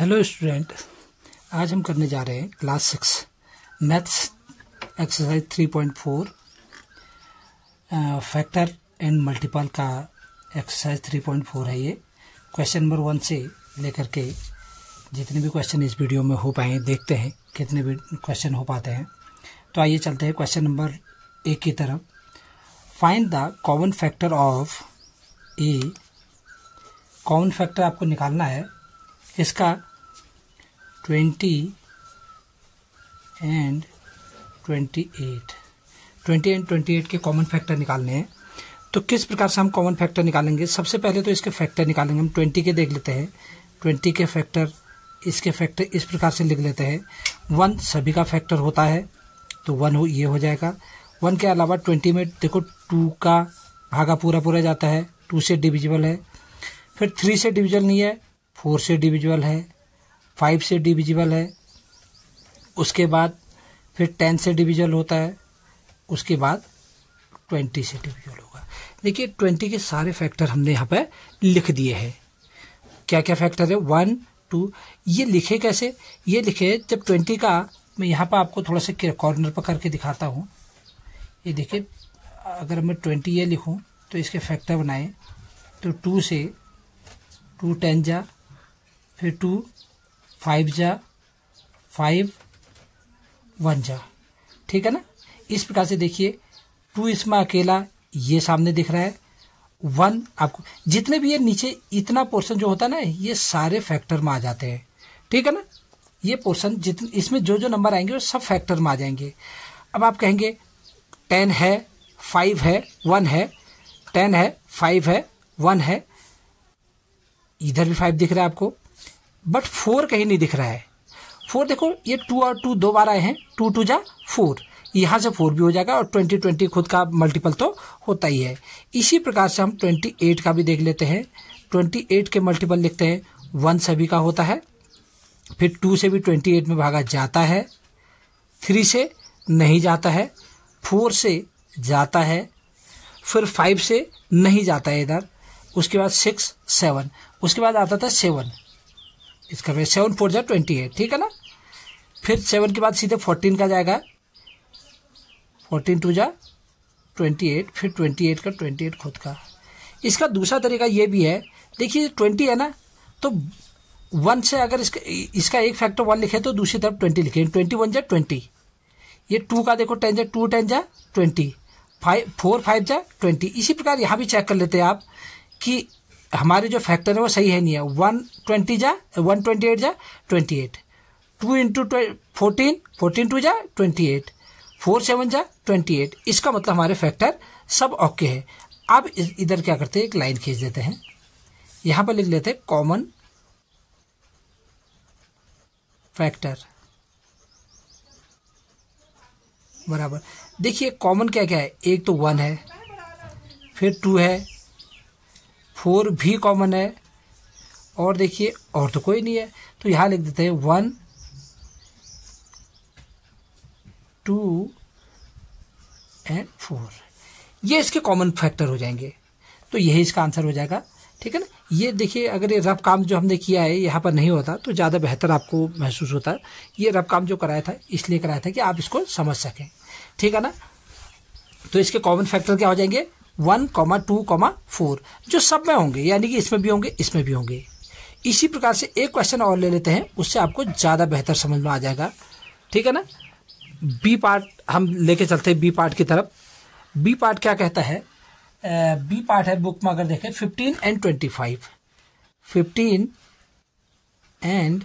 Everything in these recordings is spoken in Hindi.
हेलो स्टूडेंट आज हम करने जा रहे हैं class six maths exercise three point four factor and multiple का एक्सरसाइज थ्री पॉइंट फोर है ये क्वेश्चन नंबर वन से लेकर के जितने भी क्वेश्चन इस वीडियो में हो पाए देखते हैं कितने भी क्वेश्चन हो पाते हैं तो आइए चलते हैं क्वेश्चन नंबर एक की तरफ find the common factor of a common factor आपको निकालना है इसका 20 एंड 28 20 एंड 28 के कॉमन फैक्टर निकालने हैं तो किस प्रकार से हम कॉमन फैक्टर निकालेंगे सबसे पहले तो इसके फैक्टर निकालेंगे हम 20 के देख लेते हैं 20 के फैक्टर इसके फैक्टर इस प्रकार से लिख लेते हैं वन सभी का फैक्टर होता है तो वन हो ये हो जाएगा वन के अलावा ट्वेंटी में देखो टू का भागा पूरा पूरा जाता है टू से डिविजिबल है फिर थ्री से डिविजल नहीं है फोर से डिविजिबल है फाइव से डिविजिबल है उसके बाद फिर टेन से डिविजल होता है उसके बाद ट्वेंटी से डिविजल होगा देखिए ट्वेंटी के सारे फैक्टर हमने यहाँ पर लिख दिए हैं क्या क्या फैक्टर है वन टू ये लिखे कैसे ये लिखे जब ट्वेंटी का मैं यहाँ पर आपको थोड़ा सा कॉर्नर पर करके दिखाता हूँ ये देखिए अगर मैं ट्वेंटी ये लिखूँ तो इसके फैक्टर बनाए तो टू से टू टेन जा फिर टू फाइव जा फाइव वन जा ठीक है ना इस प्रकार से देखिए टू इसमें अकेला ये सामने दिख रहा है वन आपको जितने भी ये नीचे इतना पोर्शन जो होता है ना ये सारे फैक्टर में आ जाते हैं ठीक है ना ये पोर्शन जितने इसमें जो जो नंबर आएंगे वो सब फैक्टर में आ जाएंगे अब आप कहेंगे टेन है फाइव है वन है टेन है फाइव है वन है इधर भी फाइव दिख रहा है आपको बट फोर कहीं नहीं दिख रहा है फोर देखो ये टू और टू दो बार आए हैं टू टू जा फोर यहाँ से फोर भी हो जाएगा और ट्वेंटी ट्वेंटी खुद का मल्टीपल तो होता ही है इसी प्रकार से हम ट्वेंटी एट का भी देख लेते हैं ट्वेंटी एट के मल्टीपल लिखते हैं वन सभी का होता है फिर टू से भी ट्वेंटी एट में भागा जाता है थ्री से नहीं जाता है फोर से जाता है फिर फाइव से नहीं जाता है इधर उसके बाद सिक्स सेवन उसके बाद आता था सेवन इसका वेट सेवन फोर ज़ा ट्वेंटी है ठीक है ना फिर सेवन के बाद सीधे फोर्टीन का जाएगा फोर्टीन टू ज़ा ट्वेंटी एट फिर ट्वेंटी एट का ट्वेंटी एट खुद का इसका दूसरा तरीका ये भी है देखिए ट्वेंटी है ना तो वन से अगर इसका इसका एक फैक्टर वन लिखे तो दूसरी तरफ ट्वेंटी लिखे ट्वेंटी वन जा ट्वेंटी ये टू का देखो टेन जाए टू टेन जा ट्वेंटी फाइव फोर फाइव जा ट्वेंटी इसी प्रकार यहाँ भी चेक कर लेते हैं आप कि हमारे जो फैक्टर है वो सही है नहीं है वन ट्वेंटी जा वन ट्वेंटी एट जा twenty eight two into fourteen fourteen two जा ट्वेंटी एट फोर सेवन जा ट्वेंटी एट इसका मतलब हमारे फैक्टर सब ओके है अब इधर क्या करते हैं एक लाइन खींच देते हैं यहाँ पर लिख लेते हैं कॉमन फैक्टर बराबर देखिए कॉमन क्या क्या है एक तो वन है फिर टू है फोर भी कॉमन है और देखिए और तो कोई नहीं है तो यहाँ लिख देते हैं वन टू एंड फोर ये इसके कॉमन फैक्टर हो जाएंगे तो यही इसका आंसर हो जाएगा ठीक है ना ये देखिए अगर ये रफ काम जो हमने किया है यहाँ पर नहीं होता तो ज़्यादा बेहतर आपको महसूस होता है ये रफ काम जो कराया था इसलिए कराया था कि आप इसको समझ सकें ठीक है ना तो इसके कॉमन फैक्टर क्या हो जाएंगे one comma two comma four जो सब में होंगे यानी कि इसमें भी होंगे इसमें भी होंगे इसी प्रकार से एक क्वेश्चन और ले लेते हैं उससे आपको ज़्यादा बेहतर समझ में आ जाएगा ठीक है ना बी पार्ट हम लेके चलते हैं बी पार्ट की तरफ बी पार्ट क्या कहता है बी पार्ट है बुक में अगर देखें fifteen and twenty five fifteen and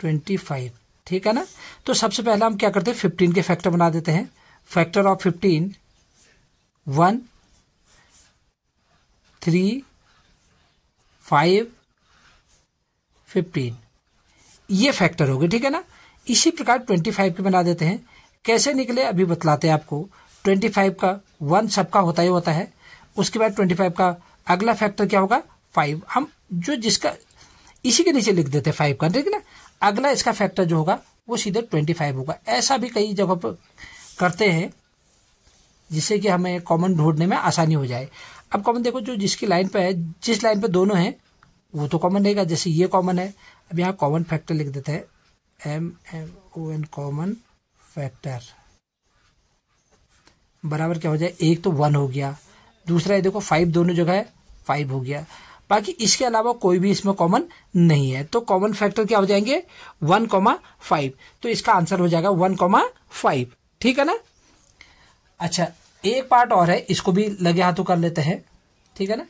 twenty five ठीक है ना तो सबसे पहले हम क्या करते हैं फिफ्टीन के फैक्टर बना देते हैं factor of fifteen one three five fifteen ये फैक्टर हो गए ठीक है ना इसी प्रकार ट्वेंटी फाइव के बना देते हैं कैसे निकले अभी बतलाते हैं आपको ट्वेंटी फाइव का वन सबका होता ही होता है उसके बाद ट्वेंटी फाइव का अगला फैक्टर क्या होगा फाइव हम जो जिसका इसी के नीचे लिख देते हैं फाइव का ठीक है ना अगला इसका फैक्टर जो होगा वो सीधे ट्वेंटी फाइव होगा ऐसा भी कई जगह पर करते हैं जिससे कि हमें कॉमन ढूंढने में आसानी हो जाए अब कॉमन देखो जो जिसकी लाइन पे है जिस लाइन पे दोनों हैं वो तो कॉमन रहेगा जैसे ये कॉमन है अब यहाँ कॉमन फैक्टर लिख देते हैं M M O N common factor बराबर क्या हो जाए एक तो वन हो गया दूसरा ये देखो फाइव दोनों जगह है फाइव हो गया बाकी इसके अलावा कोई भी इसमें कॉमन नहीं है तो कॉमन फैक्टर क्या हो जाएंगे वन कॉमा फाइव तो इसका आंसर हो जाएगा वन कॉमा फाइव ठीक है ना अच्छा एक पार्ट और है इसको भी लगे हाथों कर लेते हैं ठीक है ना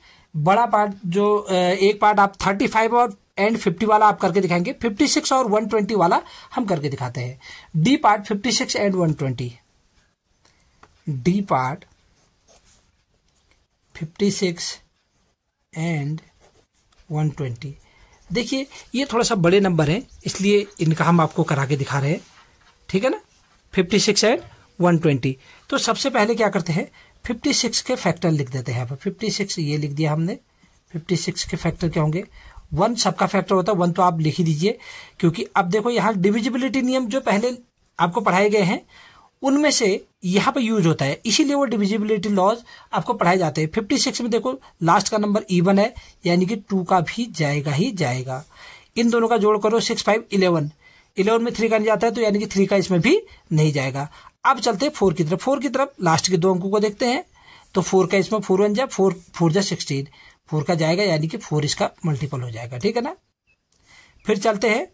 बड़ा पार्ट जो एक पार्ट आप थर्टी फाइव और एंड फिफ्टी वाला आप करके दिखाएंगे फिफ्टी सिक्स और वन ट्वेंटी वाला हम करके दिखाते हैं D part fifty six and one twenty D part fifty six and one twenty देखिए ये थोड़ा सा बड़े नंबर हैं इसलिए इनका हम आपको करा के दिखा रहे हैं ठीक है ना फिफ्टी सिक्स एंड 120 तो सबसे पहले क्या करते हैं 56 के फैक्टर लिख देते हैं फिफ्टी सिक्स ये लिख दिया हमने 56 के फैक्टर क्या होंगे वन सबका फैक्टर होता है वन तो आप लिख ही दीजिए क्योंकि अब देखो यहाँ डिविजिबिलिटी नियम जो पहले आपको पढ़ाए गए हैं उनमें से यहाँ पर यूज होता है इसीलिए वो डिविजिबिलिटी लॉज आपको पढ़ाए जाते हैं फिफ्टी सिक्स में देखो लास्ट का नंबर इवन है यानी कि टू का भी जाएगा ही जाएगा इन दोनों का जोड़ करो सिक्स फाइव इलेवन इलेवन में थ्री का नहीं जाता है तो यानी कि थ्री का इसमें भी नहीं जाएगा अब चलते हैं फोर की तरफ फोर की तरफ लास्ट के दो अंकों को देखते हैं तो फोर का इसमें फोर वन जा फोर फोर जा सिक्सटीन फोर का जाएगा यानी कि फोर इसका मल्टीपल हो जाएगा ठीक है ना फिर चलते हैं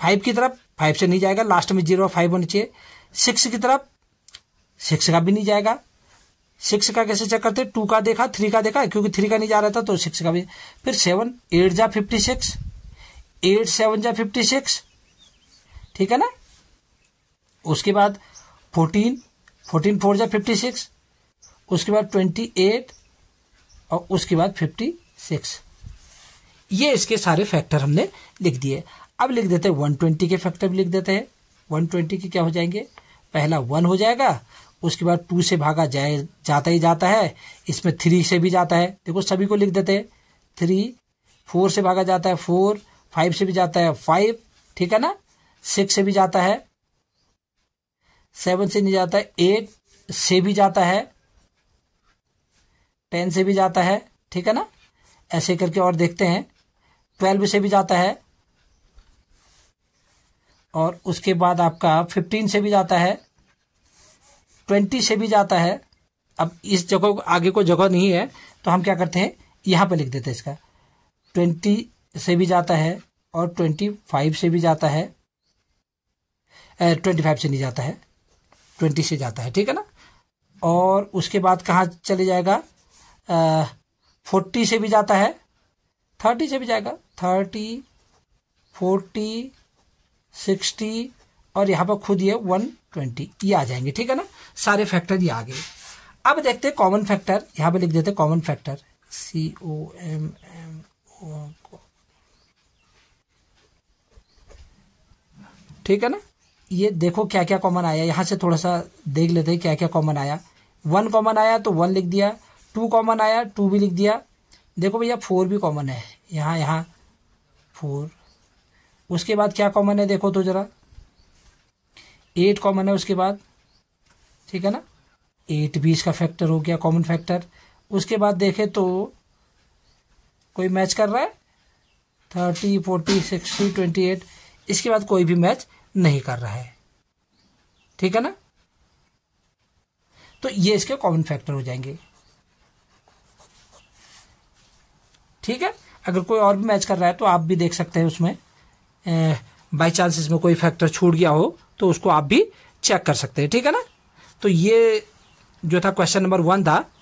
फाइव की तरफ फाइव से नहीं जाएगा लास्ट में जीरो फाइव होनी चाहिए सिक्स की तरफ सिक्स का भी नहीं जाएगा सिक्स का कैसे चेक करते टू का देखा थ्री का देखा क्योंकि थ्री का नहीं जा रहा था तो सिक्स का भी फिर सेवन एट जा फिफ्टी सिक्स एट सेवन जा फिफ्टी सिक्स ठीक है ना उसके बाद फोर्टीन फोर्टीन फोर जा फिफ्टी सिक्स उसके बाद ट्वेंटी एट और उसके बाद फिफ्टी सिक्स ये इसके सारे फैक्टर हमने लिख दिए अब लिख देते हैं वन ट्वेंटी के फैक्टर भी लिख देते हैं वन ट्वेंटी के क्या हो जाएंगे पहला वन हो जाएगा उसके बाद टू से भागा जाए जाता ही जाता है इसमें थ्री से भी जाता है देखो सभी को लिख देते हैं थ्री फोर से भागा जाता है फोर फाइव से भी जाता है फाइव ठीक है ना सिक्स से भी जाता है सेवन से नहीं जाता है एट से भी जाता है टेन से भी जाता है ठीक है ना ऐसे करके और देखते हैं ट्वेल्व से भी जाता है और उसके बाद आपका फिफ्टीन से भी जाता है ट्वेंटी से भी जाता है अब इस जगह आगे को जगह नहीं है तो हम क्या करते हैं यहां पर लिख देते हैं इसका ट्वेंटी से भी जाता है और ट्वेंटी फाइव से भी जाता है ट्वेंटी फाइव से नहीं जाता है ट्वेंटी से जाता है ठीक है ना और उसके बाद कहाँ चले जाएगा फोर्टी से भी जाता है थर्टी से भी जाएगा थर्टी फोर्टी सिक्सटी और यहाँ पर खुद ये वन ट्वेंटी ये आ जाएंगे ठीक है ना सारे फैक्टर ये आ गए अब देखते हैं कॉमन फैक्टर यहाँ पे लिख देते common factor C O M M O ठीक है ना ये देखो क्या क्या कॉमन आया यहाँ से थोड़ा सा देख लेते हैं क्या क्या कॉमन आया वन कॉमन आया तो वन लिख दिया टू कॉमन आया टू भी लिख दिया देखो भैया फोर भी कॉमन है यहाँ यहाँ फोर उसके बाद क्या कॉमन है देखो तो ज़रा एट कॉमन है उसके बाद ठीक है ना एट भी इसका फैक्टर हो गया कॉमन फैक्टर उसके बाद देखे तो कोई मैच कर रहा है thirty forty sixty twenty eight इसके बाद कोई भी मैच नहीं कर रहा है ठीक है ना तो ये इसके कॉमन फैक्टर हो जाएंगे ठीक है अगर कोई और भी मैच कर रहा है तो आप भी देख सकते हैं उसमें बाय चांस इसमें कोई फैक्टर छूट गया हो तो उसको आप भी चेक कर सकते हैं ठीक है ना तो ये जो था क्वेश्चन नंबर वन था